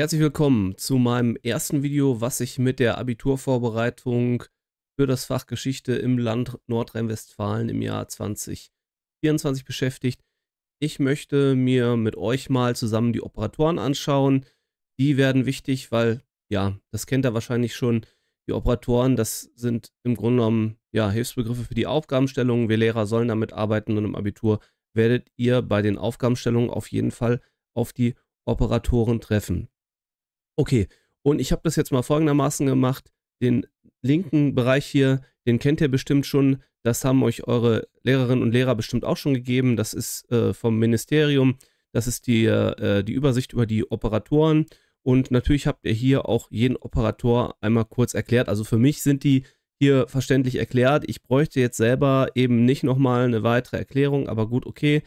Herzlich willkommen zu meinem ersten Video, was sich mit der Abiturvorbereitung für das Fach Geschichte im Land Nordrhein-Westfalen im Jahr 2024 beschäftigt. Ich möchte mir mit euch mal zusammen die Operatoren anschauen. Die werden wichtig, weil, ja, das kennt ihr wahrscheinlich schon. Die Operatoren, das sind im Grunde genommen ja, Hilfsbegriffe für die Aufgabenstellung. Wir Lehrer sollen damit arbeiten und im Abitur werdet ihr bei den Aufgabenstellungen auf jeden Fall auf die Operatoren treffen. Okay, und ich habe das jetzt mal folgendermaßen gemacht. Den linken Bereich hier, den kennt ihr bestimmt schon. Das haben euch eure Lehrerinnen und Lehrer bestimmt auch schon gegeben. Das ist äh, vom Ministerium. Das ist die, äh, die Übersicht über die Operatoren. Und natürlich habt ihr hier auch jeden Operator einmal kurz erklärt. Also für mich sind die hier verständlich erklärt. Ich bräuchte jetzt selber eben nicht nochmal eine weitere Erklärung, aber gut, okay.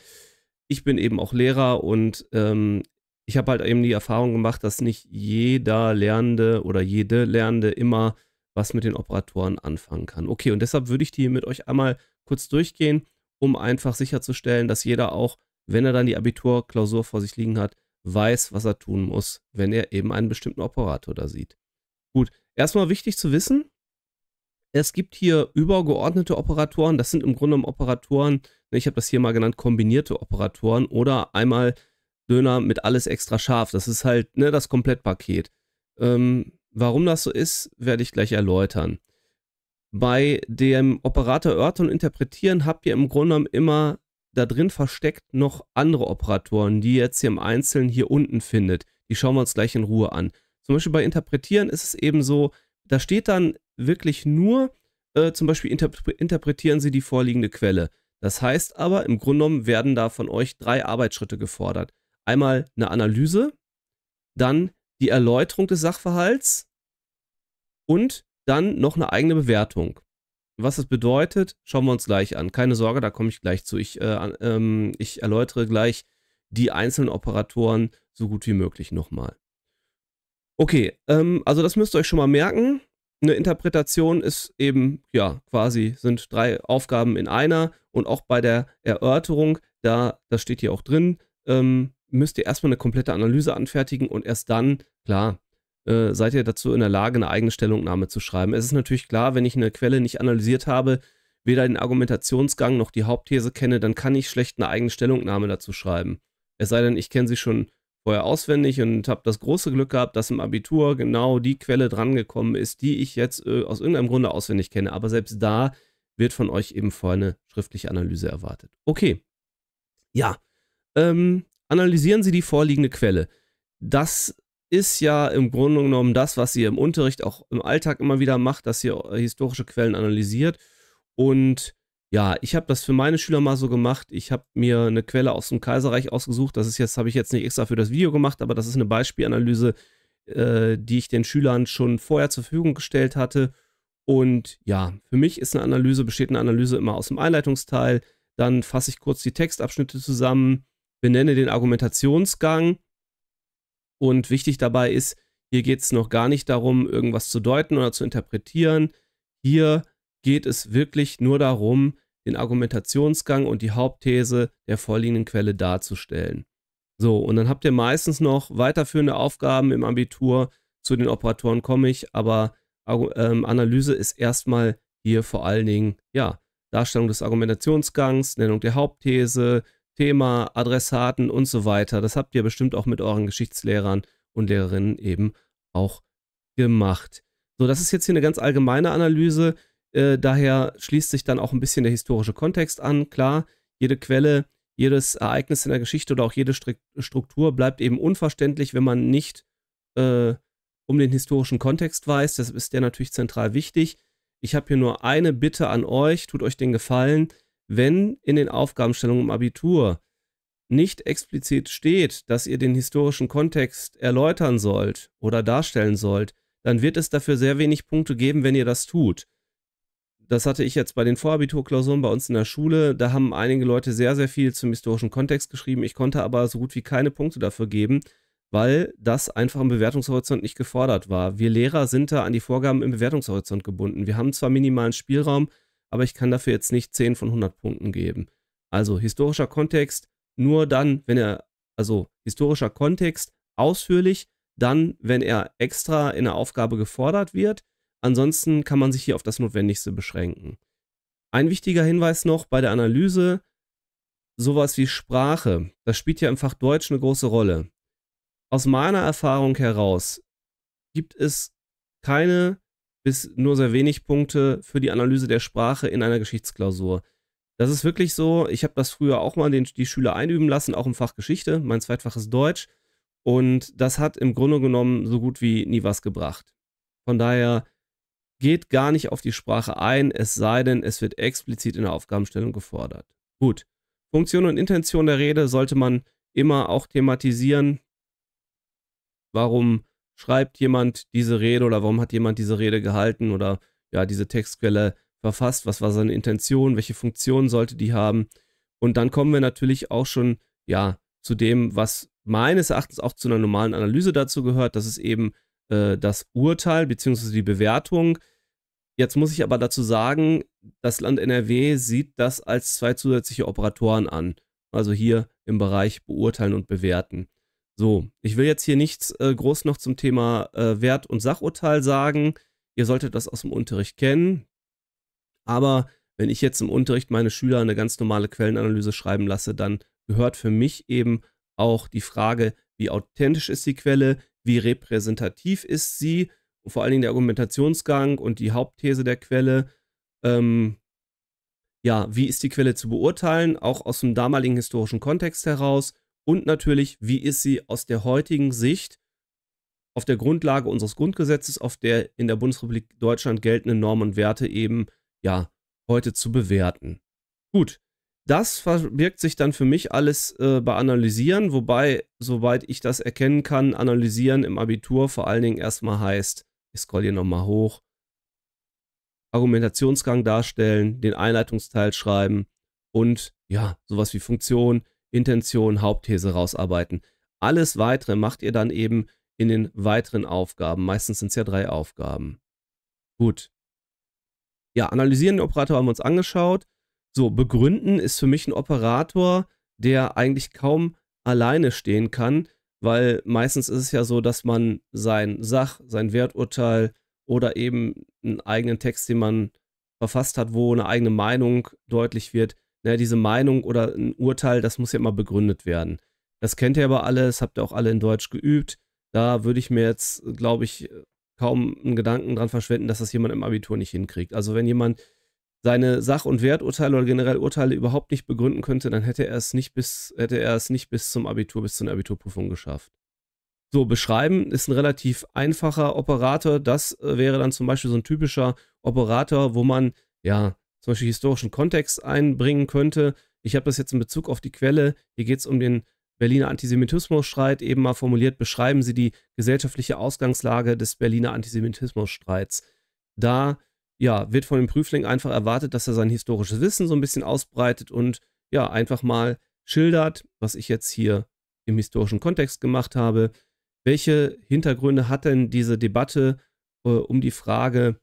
Ich bin eben auch Lehrer und ähm, ich habe halt eben die Erfahrung gemacht, dass nicht jeder Lernende oder jede Lernende immer was mit den Operatoren anfangen kann. Okay, und deshalb würde ich die mit euch einmal kurz durchgehen, um einfach sicherzustellen, dass jeder auch, wenn er dann die Abiturklausur vor sich liegen hat, weiß, was er tun muss, wenn er eben einen bestimmten Operator da sieht. Gut, erstmal wichtig zu wissen, es gibt hier übergeordnete Operatoren, das sind im Grunde Operatoren, ne, ich habe das hier mal genannt, kombinierte Operatoren oder einmal Döner mit alles extra scharf. Das ist halt ne, das Komplettpaket. Ähm, warum das so ist, werde ich gleich erläutern. Bei dem Operator Örten und Interpretieren habt ihr im Grunde genommen immer da drin versteckt noch andere Operatoren, die ihr jetzt hier im Einzelnen hier unten findet. Die schauen wir uns gleich in Ruhe an. Zum Beispiel bei Interpretieren ist es eben so, da steht dann wirklich nur, äh, zum Beispiel interp interpretieren Sie die vorliegende Quelle. Das heißt aber, im Grunde genommen werden da von euch drei Arbeitsschritte gefordert. Einmal eine Analyse, dann die Erläuterung des Sachverhalts und dann noch eine eigene Bewertung. Was das bedeutet, schauen wir uns gleich an. Keine Sorge, da komme ich gleich zu. Ich, äh, ähm, ich erläutere gleich die einzelnen Operatoren so gut wie möglich nochmal. Okay, ähm, also das müsst ihr euch schon mal merken. Eine Interpretation ist eben, ja, quasi sind drei Aufgaben in einer und auch bei der Erörterung, da, das steht hier auch drin, ähm, müsst ihr erstmal eine komplette Analyse anfertigen und erst dann, klar, äh, seid ihr dazu in der Lage, eine eigene Stellungnahme zu schreiben. Es ist natürlich klar, wenn ich eine Quelle nicht analysiert habe, weder den Argumentationsgang noch die Hauptthese kenne, dann kann ich schlecht eine eigene Stellungnahme dazu schreiben. Es sei denn, ich kenne sie schon vorher auswendig und habe das große Glück gehabt, dass im Abitur genau die Quelle drangekommen ist, die ich jetzt äh, aus irgendeinem Grunde auswendig kenne. Aber selbst da wird von euch eben vorher eine schriftliche Analyse erwartet. Okay. Ja. Ähm, Analysieren Sie die vorliegende Quelle. Das ist ja im Grunde genommen das, was ihr im Unterricht auch im Alltag immer wieder macht, dass ihr historische Quellen analysiert. Und ja, ich habe das für meine Schüler mal so gemacht. Ich habe mir eine Quelle aus dem Kaiserreich ausgesucht. Das ist jetzt, habe ich jetzt nicht extra für das Video gemacht, aber das ist eine Beispielanalyse, äh, die ich den Schülern schon vorher zur Verfügung gestellt hatte. Und ja, für mich ist eine Analyse, besteht eine Analyse immer aus dem Einleitungsteil. Dann fasse ich kurz die Textabschnitte zusammen benenne den Argumentationsgang und wichtig dabei ist, hier geht es noch gar nicht darum, irgendwas zu deuten oder zu interpretieren. Hier geht es wirklich nur darum, den Argumentationsgang und die Hauptthese der vorliegenden Quelle darzustellen. So, und dann habt ihr meistens noch weiterführende Aufgaben im Abitur. Zu den Operatoren komme ich, aber ähm, Analyse ist erstmal hier vor allen Dingen, ja, Darstellung des Argumentationsgangs, Nennung der Hauptthese, Thema, Adressaten und so weiter. Das habt ihr bestimmt auch mit euren Geschichtslehrern und Lehrerinnen eben auch gemacht. So, das ist jetzt hier eine ganz allgemeine Analyse. Äh, daher schließt sich dann auch ein bisschen der historische Kontext an. Klar, jede Quelle, jedes Ereignis in der Geschichte oder auch jede Struktur bleibt eben unverständlich, wenn man nicht äh, um den historischen Kontext weiß. Das ist der natürlich zentral wichtig. Ich habe hier nur eine Bitte an euch, tut euch den Gefallen, wenn in den Aufgabenstellungen im Abitur nicht explizit steht, dass ihr den historischen Kontext erläutern sollt oder darstellen sollt, dann wird es dafür sehr wenig Punkte geben, wenn ihr das tut. Das hatte ich jetzt bei den Vorabiturklausuren bei uns in der Schule. Da haben einige Leute sehr, sehr viel zum historischen Kontext geschrieben. Ich konnte aber so gut wie keine Punkte dafür geben, weil das einfach im Bewertungshorizont nicht gefordert war. Wir Lehrer sind da an die Vorgaben im Bewertungshorizont gebunden. Wir haben zwar minimalen Spielraum, aber ich kann dafür jetzt nicht 10 von 100 Punkten geben. Also historischer Kontext nur dann, wenn er, also historischer Kontext ausführlich, dann, wenn er extra in der Aufgabe gefordert wird. Ansonsten kann man sich hier auf das Notwendigste beschränken. Ein wichtiger Hinweis noch bei der Analyse, sowas wie Sprache, das spielt ja im Fach Deutsch eine große Rolle. Aus meiner Erfahrung heraus gibt es keine bis nur sehr wenig Punkte für die Analyse der Sprache in einer Geschichtsklausur. Das ist wirklich so. Ich habe das früher auch mal den, die Schüler einüben lassen, auch im Fach Geschichte. Mein Zweitfach ist Deutsch. Und das hat im Grunde genommen so gut wie nie was gebracht. Von daher geht gar nicht auf die Sprache ein, es sei denn, es wird explizit in der Aufgabenstellung gefordert. Gut. Funktion und Intention der Rede sollte man immer auch thematisieren. Warum schreibt jemand diese Rede oder warum hat jemand diese Rede gehalten oder ja, diese Textquelle verfasst, was war seine Intention, welche Funktion sollte die haben. Und dann kommen wir natürlich auch schon, ja, zu dem, was meines Erachtens auch zu einer normalen Analyse dazu gehört, das ist eben äh, das Urteil bzw. die Bewertung. Jetzt muss ich aber dazu sagen, das Land NRW sieht das als zwei zusätzliche Operatoren an. Also hier im Bereich beurteilen und bewerten. So, ich will jetzt hier nichts äh, groß noch zum Thema äh, Wert- und Sachurteil sagen. Ihr solltet das aus dem Unterricht kennen. Aber wenn ich jetzt im Unterricht meine Schüler eine ganz normale Quellenanalyse schreiben lasse, dann gehört für mich eben auch die Frage, wie authentisch ist die Quelle, wie repräsentativ ist sie und vor allen Dingen der Argumentationsgang und die Hauptthese der Quelle. Ähm, ja, wie ist die Quelle zu beurteilen, auch aus dem damaligen historischen Kontext heraus und natürlich, wie ist sie aus der heutigen Sicht auf der Grundlage unseres Grundgesetzes, auf der in der Bundesrepublik Deutschland geltenden Normen und Werte eben, ja, heute zu bewerten. Gut, das verbirgt sich dann für mich alles äh, bei Analysieren, wobei, soweit ich das erkennen kann, Analysieren im Abitur vor allen Dingen erstmal heißt, ich scroll hier nochmal hoch, Argumentationsgang darstellen, den Einleitungsteil schreiben und ja, sowas wie Funktion, Intention, Hauptthese rausarbeiten. Alles weitere macht ihr dann eben in den weiteren Aufgaben. Meistens sind es ja drei Aufgaben. Gut. Ja, analysieren den Operator haben wir uns angeschaut. So, begründen ist für mich ein Operator, der eigentlich kaum alleine stehen kann, weil meistens ist es ja so, dass man sein Sach, sein Werturteil oder eben einen eigenen Text, den man verfasst hat, wo eine eigene Meinung deutlich wird, ne, diese Meinung oder ein Urteil, das muss ja immer begründet werden. Das kennt ihr aber alle, das habt ihr auch alle in Deutsch geübt. Da würde ich mir jetzt, glaube ich, kaum einen Gedanken dran verschwenden, dass das jemand im Abitur nicht hinkriegt. Also wenn jemand seine Sach- und Werturteile oder generell Urteile überhaupt nicht begründen könnte, dann hätte er es nicht bis, hätte er es nicht bis zum Abitur, bis zur Abiturprüfung geschafft. So, beschreiben ist ein relativ einfacher Operator. Das äh, wäre dann zum Beispiel so ein typischer Operator, wo man ja zum Beispiel historischen Kontext einbringen könnte. Ich habe das jetzt in Bezug auf die Quelle. Hier geht es um den Berliner Antisemitismusstreit. Eben mal formuliert, beschreiben Sie die gesellschaftliche Ausgangslage des Berliner Antisemitismusstreits. Da ja, wird von dem Prüfling einfach erwartet, dass er sein historisches Wissen so ein bisschen ausbreitet und ja, einfach mal schildert, was ich jetzt hier im historischen Kontext gemacht habe. Welche Hintergründe hat denn diese Debatte äh, um die Frage,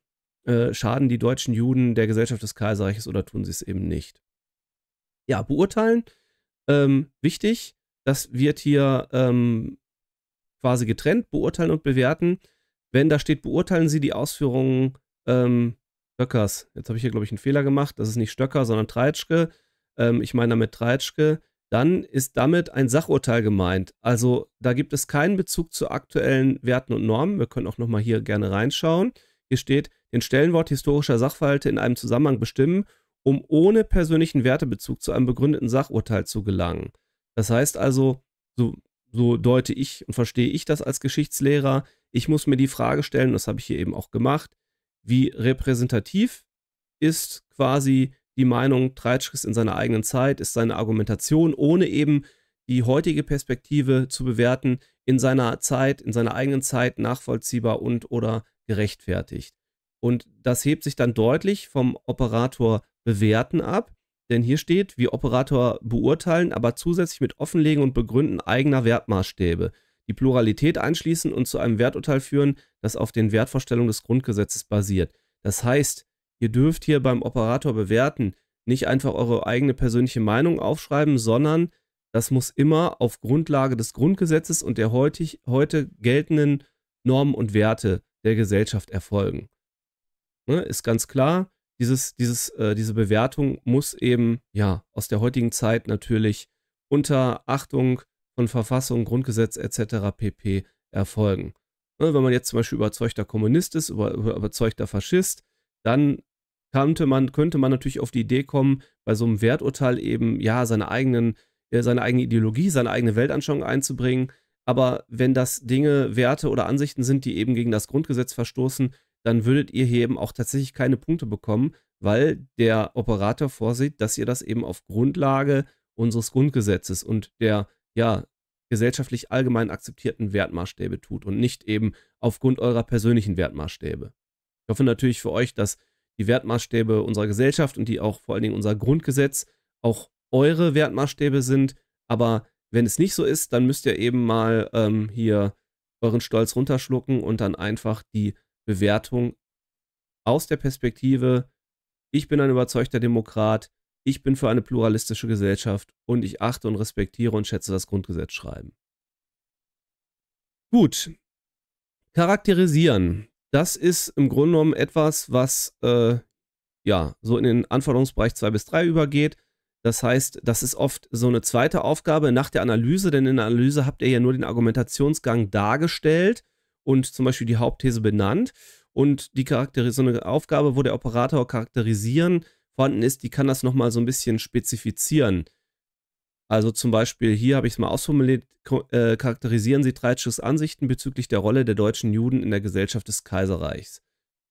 äh, schaden die deutschen Juden der Gesellschaft des Kaiserreiches oder tun sie es eben nicht? Ja, beurteilen. Ähm, wichtig, das wird hier ähm, quasi getrennt, beurteilen und bewerten. Wenn da steht, beurteilen Sie die Ausführungen ähm, Stöckers. Jetzt habe ich hier, glaube ich, einen Fehler gemacht. Das ist nicht Stöcker, sondern Treitschke. Ähm, ich meine damit Treitschke. Dann ist damit ein Sachurteil gemeint. Also da gibt es keinen Bezug zu aktuellen Werten und Normen. Wir können auch nochmal hier gerne reinschauen. Hier steht, den Stellenwort historischer Sachverhalte in einem Zusammenhang bestimmen, um ohne persönlichen Wertebezug zu einem begründeten Sachurteil zu gelangen. Das heißt also, so, so deute ich und verstehe ich das als Geschichtslehrer, ich muss mir die Frage stellen, das habe ich hier eben auch gemacht, wie repräsentativ ist quasi die Meinung Treitschkes in seiner eigenen Zeit, ist seine Argumentation, ohne eben die heutige Perspektive zu bewerten, in seiner Zeit, in seiner eigenen Zeit nachvollziehbar und oder gerechtfertigt. Und das hebt sich dann deutlich vom Operator bewerten ab, denn hier steht, wie Operator beurteilen, aber zusätzlich mit Offenlegen und Begründen eigener Wertmaßstäbe, die Pluralität einschließen und zu einem Werturteil führen, das auf den Wertvorstellungen des Grundgesetzes basiert. Das heißt, ihr dürft hier beim Operator bewerten nicht einfach eure eigene persönliche Meinung aufschreiben, sondern das muss immer auf Grundlage des Grundgesetzes und der heutig, heute geltenden Normen und Werte der Gesellschaft erfolgen. Ne, ist ganz klar, dieses, dieses, äh, diese Bewertung muss eben ja aus der heutigen Zeit natürlich unter Achtung von Verfassung, Grundgesetz etc. pp. erfolgen. Ne, wenn man jetzt zum Beispiel überzeugter Kommunist ist, über, überzeugter Faschist, dann könnte man, könnte man natürlich auf die Idee kommen, bei so einem Werturteil eben ja seine eigenen, äh, seine eigene Ideologie, seine eigene Weltanschauung einzubringen aber wenn das Dinge, Werte oder Ansichten sind, die eben gegen das Grundgesetz verstoßen, dann würdet ihr hier eben auch tatsächlich keine Punkte bekommen, weil der Operator vorsieht, dass ihr das eben auf Grundlage unseres Grundgesetzes und der ja gesellschaftlich allgemein akzeptierten Wertmaßstäbe tut und nicht eben aufgrund eurer persönlichen Wertmaßstäbe. Ich hoffe natürlich für euch, dass die Wertmaßstäbe unserer Gesellschaft und die auch vor allen Dingen unser Grundgesetz auch eure Wertmaßstäbe sind, aber wenn es nicht so ist, dann müsst ihr eben mal ähm, hier euren Stolz runterschlucken und dann einfach die Bewertung aus der Perspektive, ich bin ein überzeugter Demokrat, ich bin für eine pluralistische Gesellschaft und ich achte und respektiere und schätze das Grundgesetz schreiben. Gut. Charakterisieren. Das ist im Grunde genommen etwas, was äh, ja so in den Anforderungsbereich 2 bis 3 übergeht. Das heißt, das ist oft so eine zweite Aufgabe nach der Analyse, denn in der Analyse habt ihr ja nur den Argumentationsgang dargestellt und zum Beispiel die Hauptthese benannt. Und die Charakteris so eine Aufgabe, wo der Operator charakterisieren vorhanden ist, die kann das nochmal so ein bisschen spezifizieren. Also zum Beispiel hier habe ich es mal ausformuliert, äh, charakterisieren Sie Treitschus Ansichten bezüglich der Rolle der deutschen Juden in der Gesellschaft des Kaiserreichs.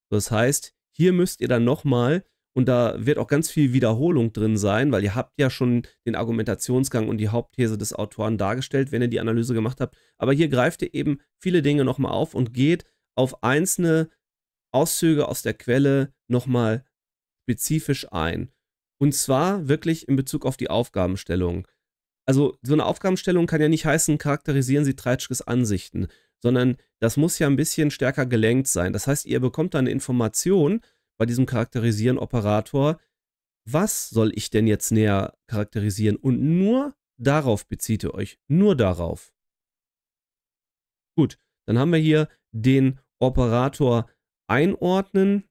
Das heißt, hier müsst ihr dann nochmal und da wird auch ganz viel Wiederholung drin sein, weil ihr habt ja schon den Argumentationsgang und die Hauptthese des Autoren dargestellt, wenn ihr die Analyse gemacht habt. Aber hier greift ihr eben viele Dinge nochmal auf und geht auf einzelne Auszüge aus der Quelle nochmal spezifisch ein. Und zwar wirklich in Bezug auf die Aufgabenstellung. Also so eine Aufgabenstellung kann ja nicht heißen, charakterisieren Sie Treitschkes Ansichten, sondern das muss ja ein bisschen stärker gelenkt sein. Das heißt, ihr bekommt da eine Information, bei diesem Charakterisieren-Operator, was soll ich denn jetzt näher charakterisieren? Und nur darauf bezieht ihr euch, nur darauf. Gut, dann haben wir hier den Operator einordnen.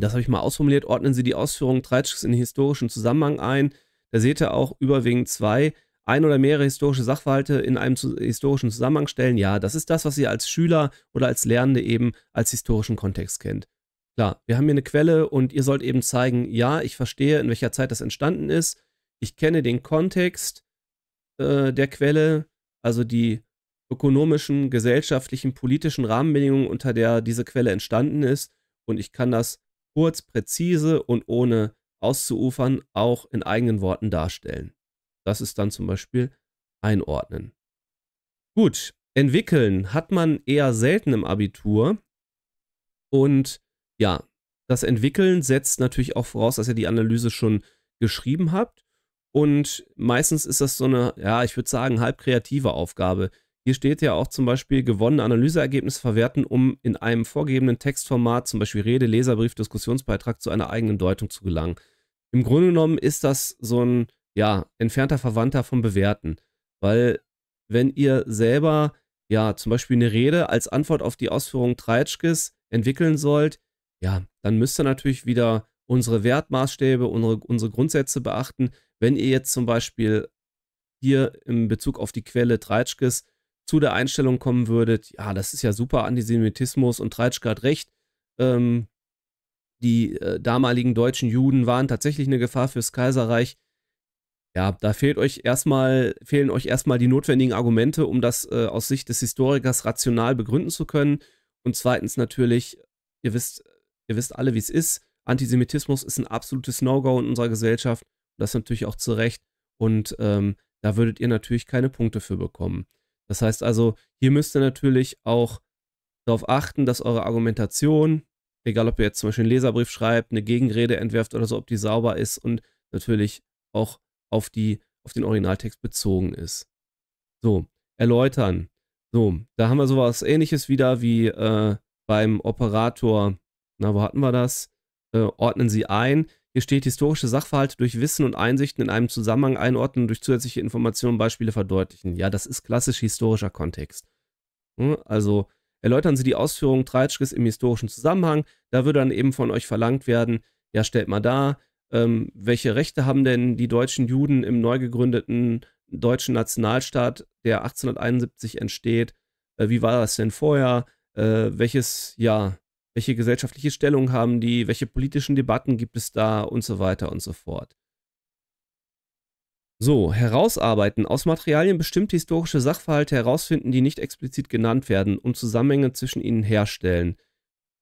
Das habe ich mal ausformuliert. Ordnen Sie die Ausführung Treitschicks in historischen Zusammenhang ein. Da seht ihr auch überwiegend zwei, ein oder mehrere historische Sachverhalte in einem historischen Zusammenhang stellen. Ja, das ist das, was ihr als Schüler oder als Lernende eben als historischen Kontext kennt. Klar, wir haben hier eine Quelle und ihr sollt eben zeigen, ja, ich verstehe, in welcher Zeit das entstanden ist. Ich kenne den Kontext äh, der Quelle, also die ökonomischen, gesellschaftlichen, politischen Rahmenbedingungen, unter der diese Quelle entstanden ist. Und ich kann das kurz, präzise und ohne auszuufern auch in eigenen Worten darstellen. Das ist dann zum Beispiel einordnen. Gut, entwickeln hat man eher selten im Abitur. Und ja, das Entwickeln setzt natürlich auch voraus, dass ihr die Analyse schon geschrieben habt. Und meistens ist das so eine, ja, ich würde sagen, halb kreative Aufgabe. Hier steht ja auch zum Beispiel gewonnene Analyseergebnisse verwerten, um in einem vorgegebenen Textformat, zum Beispiel Rede, Leserbrief, Diskussionsbeitrag, zu einer eigenen Deutung zu gelangen. Im Grunde genommen ist das so ein, ja, entfernter Verwandter vom Bewerten. Weil wenn ihr selber, ja, zum Beispiel eine Rede als Antwort auf die Ausführung Treitschkes entwickeln sollt, ja, dann müsst ihr natürlich wieder unsere Wertmaßstäbe, unsere, unsere Grundsätze beachten. Wenn ihr jetzt zum Beispiel hier in Bezug auf die Quelle Treitschkes zu der Einstellung kommen würdet, ja, das ist ja super Antisemitismus und Treitschke hat recht, ähm, die äh, damaligen deutschen Juden waren tatsächlich eine Gefahr fürs Kaiserreich. Ja, da fehlt euch erstmal, fehlen euch erstmal die notwendigen Argumente, um das äh, aus Sicht des Historikers rational begründen zu können. Und zweitens natürlich, ihr wisst, Ihr wisst alle, wie es ist. Antisemitismus ist ein absolutes No-Go in unserer Gesellschaft. Das natürlich auch zu Recht. Und ähm, da würdet ihr natürlich keine Punkte für bekommen. Das heißt also, hier müsst ihr natürlich auch darauf achten, dass eure Argumentation, egal ob ihr jetzt zum Beispiel einen Leserbrief schreibt, eine Gegenrede entwerft oder so, ob die sauber ist und natürlich auch auf, die, auf den Originaltext bezogen ist. So, erläutern. So, da haben wir sowas ähnliches wieder wie äh, beim Operator na, wo hatten wir das? Äh, ordnen Sie ein. Hier steht historische Sachverhalte durch Wissen und Einsichten in einem Zusammenhang einordnen, und durch zusätzliche Informationen Beispiele verdeutlichen. Ja, das ist klassisch historischer Kontext. Hm? Also erläutern Sie die Ausführungen Treitschkes im historischen Zusammenhang. Da würde dann eben von euch verlangt werden, ja, stellt mal da, ähm, welche Rechte haben denn die deutschen Juden im neu gegründeten deutschen Nationalstaat, der 1871 entsteht? Äh, wie war das denn vorher? Äh, welches, ja, welche gesellschaftliche Stellung haben die, welche politischen Debatten gibt es da und so weiter und so fort. So, herausarbeiten, aus Materialien bestimmte historische Sachverhalte herausfinden, die nicht explizit genannt werden und Zusammenhänge zwischen ihnen herstellen.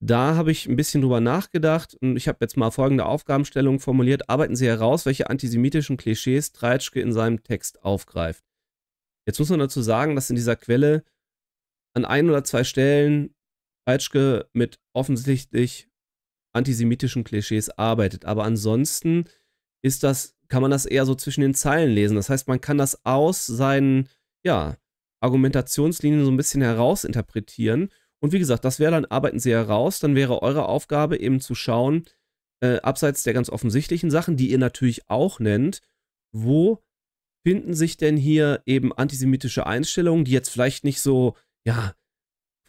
Da habe ich ein bisschen drüber nachgedacht und ich habe jetzt mal folgende Aufgabenstellung formuliert. Arbeiten Sie heraus, welche antisemitischen Klischees Treitschke in seinem Text aufgreift. Jetzt muss man dazu sagen, dass in dieser Quelle an ein oder zwei Stellen Eitschke mit offensichtlich antisemitischen Klischees arbeitet. Aber ansonsten ist das, kann man das eher so zwischen den Zeilen lesen. Das heißt, man kann das aus seinen, ja, Argumentationslinien so ein bisschen herausinterpretieren. Und wie gesagt, das wäre dann, arbeiten Sie heraus, dann wäre eure Aufgabe eben zu schauen, äh, abseits der ganz offensichtlichen Sachen, die ihr natürlich auch nennt, wo finden sich denn hier eben antisemitische Einstellungen, die jetzt vielleicht nicht so, ja,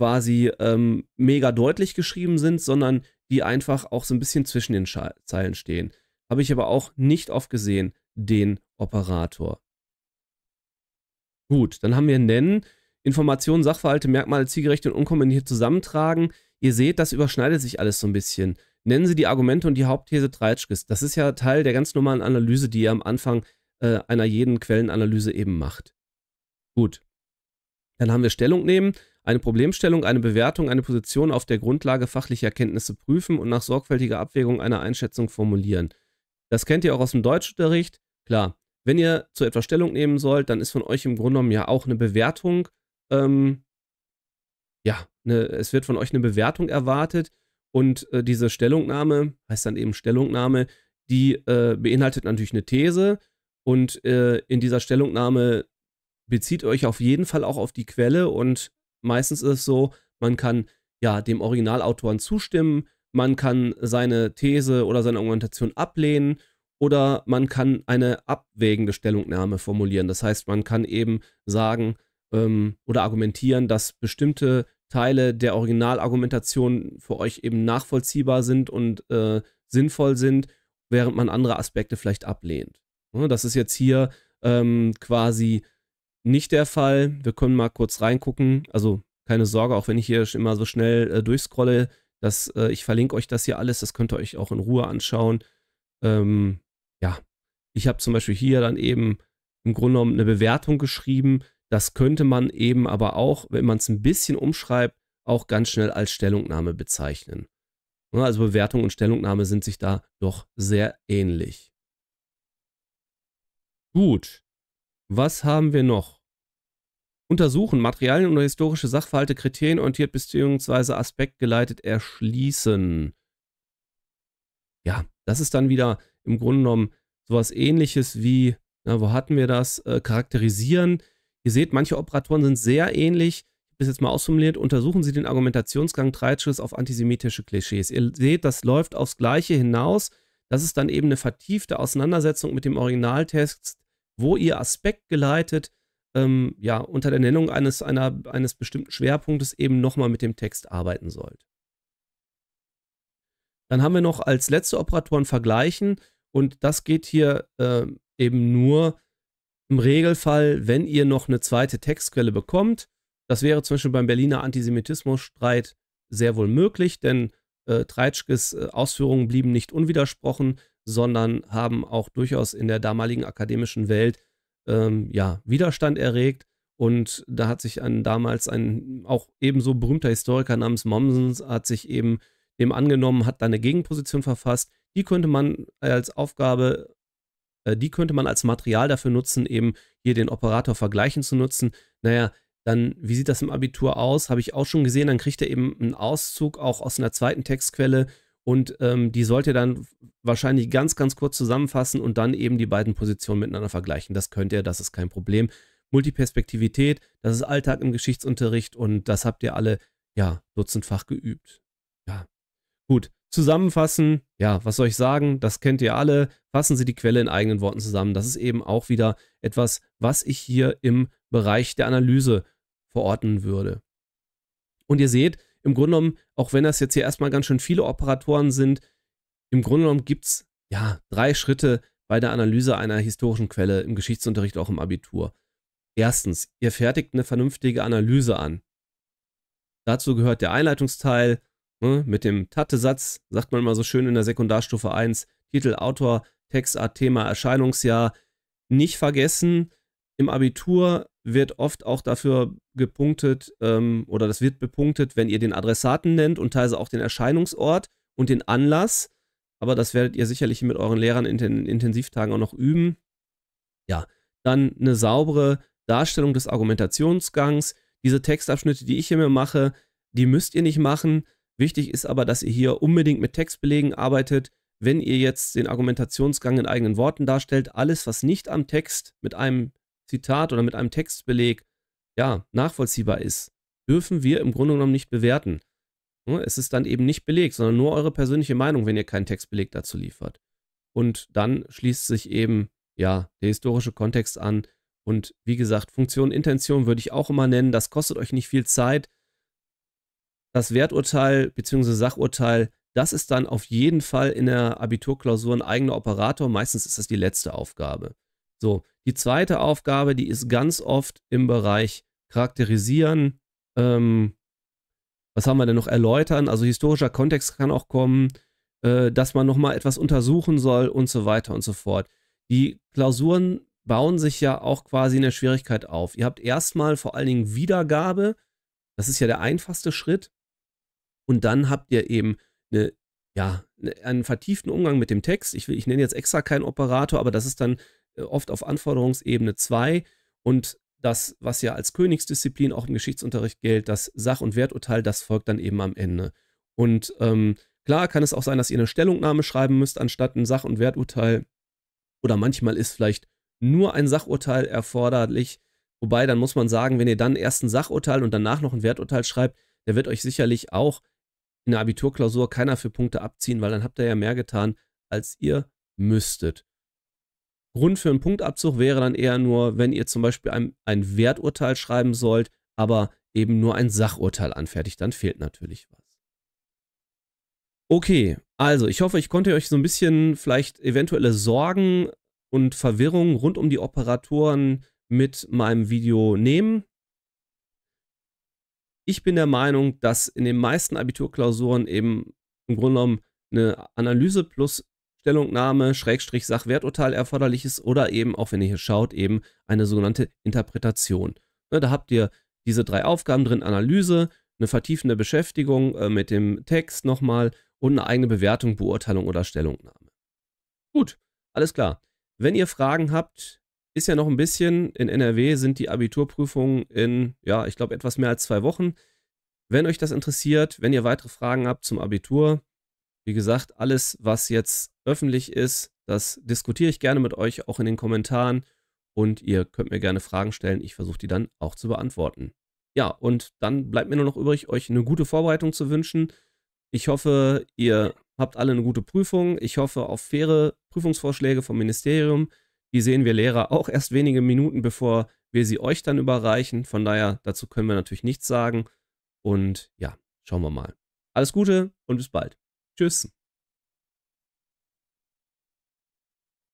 quasi ähm, mega deutlich geschrieben sind, sondern die einfach auch so ein bisschen zwischen den Sche Zeilen stehen. Habe ich aber auch nicht oft gesehen, den Operator. Gut, dann haben wir Nennen, Informationen, Sachverhalte, Merkmale zielgerecht und unkombiniert zusammentragen. Ihr seht, das überschneidet sich alles so ein bisschen. Nennen Sie die Argumente und die Hauptthese Treitschkes. Das ist ja Teil der ganz normalen Analyse, die ihr am Anfang äh, einer jeden Quellenanalyse eben macht. Gut. Dann haben wir Stellung nehmen eine Problemstellung, eine Bewertung, eine Position auf der Grundlage fachlicher Kenntnisse prüfen und nach sorgfältiger Abwägung eine Einschätzung formulieren. Das kennt ihr auch aus dem Deutschunterricht. Klar, wenn ihr zu etwas Stellung nehmen sollt, dann ist von euch im Grunde genommen ja auch eine Bewertung. Ähm, ja, eine, es wird von euch eine Bewertung erwartet und äh, diese Stellungnahme, heißt dann eben Stellungnahme, die äh, beinhaltet natürlich eine These und äh, in dieser Stellungnahme bezieht euch auf jeden Fall auch auf die Quelle und Meistens ist es so, man kann ja dem Originalautoren zustimmen, man kann seine These oder seine Argumentation ablehnen oder man kann eine abwägende Stellungnahme formulieren. Das heißt, man kann eben sagen ähm, oder argumentieren, dass bestimmte Teile der Originalargumentation für euch eben nachvollziehbar sind und äh, sinnvoll sind, während man andere Aspekte vielleicht ablehnt. Ne, das ist jetzt hier ähm, quasi nicht der Fall. Wir können mal kurz reingucken. Also keine Sorge, auch wenn ich hier immer so schnell äh, durchscrolle, dass äh, ich verlinke euch das hier alles. Das könnt ihr euch auch in Ruhe anschauen. Ähm, ja, ich habe zum Beispiel hier dann eben im Grunde genommen eine Bewertung geschrieben. Das könnte man eben aber auch, wenn man es ein bisschen umschreibt, auch ganz schnell als Stellungnahme bezeichnen. Ne, also Bewertung und Stellungnahme sind sich da doch sehr ähnlich. Gut, was haben wir noch? Untersuchen, Materialien oder historische Sachverhalte kriterienorientiert bzw. aspektgeleitet erschließen. Ja, das ist dann wieder im Grunde genommen sowas ähnliches wie, na, wo hatten wir das? Äh, charakterisieren. Ihr seht, manche Operatoren sind sehr ähnlich. Ich Bis jetzt mal ausformuliert, untersuchen Sie den Argumentationsgang Treitschritt auf antisemitische Klischees. Ihr seht, das läuft aufs Gleiche hinaus. Das ist dann eben eine vertiefte Auseinandersetzung mit dem Originaltext wo ihr aspektgeleitet ähm, ja, unter der Nennung eines, einer, eines bestimmten Schwerpunktes eben nochmal mit dem Text arbeiten sollt. Dann haben wir noch als letzte Operatoren vergleichen und das geht hier äh, eben nur im Regelfall, wenn ihr noch eine zweite Textquelle bekommt. Das wäre zum Beispiel beim Berliner Antisemitismusstreit sehr wohl möglich, denn äh, Treitschkes äh, Ausführungen blieben nicht unwidersprochen sondern haben auch durchaus in der damaligen akademischen Welt ähm, ja, Widerstand erregt. Und da hat sich ein, damals ein auch ebenso berühmter Historiker namens Mommsen hat sich eben dem angenommen, hat da eine Gegenposition verfasst. Die könnte man als Aufgabe, äh, die könnte man als Material dafür nutzen, eben hier den Operator vergleichen zu nutzen. Naja, dann, wie sieht das im Abitur aus? Habe ich auch schon gesehen, dann kriegt er eben einen Auszug auch aus einer zweiten Textquelle und ähm, die sollt ihr dann wahrscheinlich ganz, ganz kurz zusammenfassen und dann eben die beiden Positionen miteinander vergleichen. Das könnt ihr, das ist kein Problem. Multiperspektivität, das ist Alltag im Geschichtsunterricht und das habt ihr alle, ja, dutzendfach geübt. Ja, gut. Zusammenfassen, ja, was soll ich sagen? Das kennt ihr alle. Fassen Sie die Quelle in eigenen Worten zusammen. Das ist eben auch wieder etwas, was ich hier im Bereich der Analyse verorten würde. Und ihr seht, im Grunde genommen, auch wenn das jetzt hier erstmal ganz schön viele Operatoren sind, im Grunde genommen gibt es ja drei Schritte bei der Analyse einer historischen Quelle im Geschichtsunterricht, auch im Abitur. Erstens, ihr fertigt eine vernünftige Analyse an. Dazu gehört der Einleitungsteil ne, mit dem Tatte-Satz, sagt man immer so schön in der Sekundarstufe 1, Titel, Autor, Textart, Thema, Erscheinungsjahr. Nicht vergessen, im Abitur wird oft auch dafür gepunktet ähm, oder das wird bepunktet, wenn ihr den Adressaten nennt und teilweise auch den Erscheinungsort und den Anlass. Aber das werdet ihr sicherlich mit euren Lehrern in den Intensivtagen auch noch üben. Ja, dann eine saubere Darstellung des Argumentationsgangs. Diese Textabschnitte, die ich hier mir mache, die müsst ihr nicht machen. Wichtig ist aber, dass ihr hier unbedingt mit Textbelegen arbeitet. Wenn ihr jetzt den Argumentationsgang in eigenen Worten darstellt, alles, was nicht am Text mit einem Zitat oder mit einem Textbeleg ja, nachvollziehbar ist, dürfen wir im Grunde genommen nicht bewerten. Ne, es ist dann eben nicht belegt, sondern nur eure persönliche Meinung, wenn ihr keinen Textbeleg dazu liefert. Und dann schließt sich eben, ja, der historische Kontext an. Und wie gesagt, Funktion, Intention würde ich auch immer nennen. Das kostet euch nicht viel Zeit. Das Werturteil bzw. Sachurteil, das ist dann auf jeden Fall in der Abiturklausur ein eigener Operator. Meistens ist das die letzte Aufgabe. So, die zweite Aufgabe, die ist ganz oft im Bereich Charakterisieren. Ähm, was haben wir denn noch? Erläutern. Also historischer Kontext kann auch kommen, äh, dass man nochmal etwas untersuchen soll und so weiter und so fort. Die Klausuren bauen sich ja auch quasi in der Schwierigkeit auf. Ihr habt erstmal vor allen Dingen Wiedergabe. Das ist ja der einfachste Schritt. Und dann habt ihr eben eine, ja, einen vertieften Umgang mit dem Text. Ich, will, ich nenne jetzt extra keinen Operator, aber das ist dann äh, oft auf Anforderungsebene 2 und das, was ja als Königsdisziplin auch im Geschichtsunterricht gilt, das Sach- und Werturteil, das folgt dann eben am Ende. Und ähm, klar kann es auch sein, dass ihr eine Stellungnahme schreiben müsst, anstatt ein Sach- und Werturteil. Oder manchmal ist vielleicht nur ein Sachurteil erforderlich. Wobei, dann muss man sagen, wenn ihr dann erst ein Sachurteil und danach noch ein Werturteil schreibt, der wird euch sicherlich auch in der Abiturklausur keiner für Punkte abziehen, weil dann habt ihr ja mehr getan, als ihr müsstet. Grund für einen Punktabzug wäre dann eher nur, wenn ihr zum Beispiel ein, ein Werturteil schreiben sollt, aber eben nur ein Sachurteil anfertigt, dann fehlt natürlich was. Okay, also ich hoffe, ich konnte euch so ein bisschen vielleicht eventuelle Sorgen und Verwirrungen rund um die Operatoren mit meinem Video nehmen. Ich bin der Meinung, dass in den meisten Abiturklausuren eben im Grunde genommen eine Analyse plus Stellungnahme, Schrägstrich Sachwerturteil erforderlich ist oder eben, auch wenn ihr hier schaut, eben eine sogenannte Interpretation. Ne, da habt ihr diese drei Aufgaben drin, Analyse, eine vertiefende Beschäftigung äh, mit dem Text nochmal und eine eigene Bewertung, Beurteilung oder Stellungnahme. Gut, alles klar. Wenn ihr Fragen habt, ist ja noch ein bisschen, in NRW sind die Abiturprüfungen in, ja, ich glaube etwas mehr als zwei Wochen. Wenn euch das interessiert, wenn ihr weitere Fragen habt zum Abitur, wie gesagt, alles, was jetzt öffentlich ist, das diskutiere ich gerne mit euch auch in den Kommentaren und ihr könnt mir gerne Fragen stellen. Ich versuche die dann auch zu beantworten. Ja, und dann bleibt mir nur noch übrig, euch eine gute Vorbereitung zu wünschen. Ich hoffe, ihr habt alle eine gute Prüfung. Ich hoffe auf faire Prüfungsvorschläge vom Ministerium. Die sehen wir Lehrer auch erst wenige Minuten, bevor wir sie euch dann überreichen. Von daher, dazu können wir natürlich nichts sagen. Und ja, schauen wir mal. Alles Gute und bis bald. Tschüss.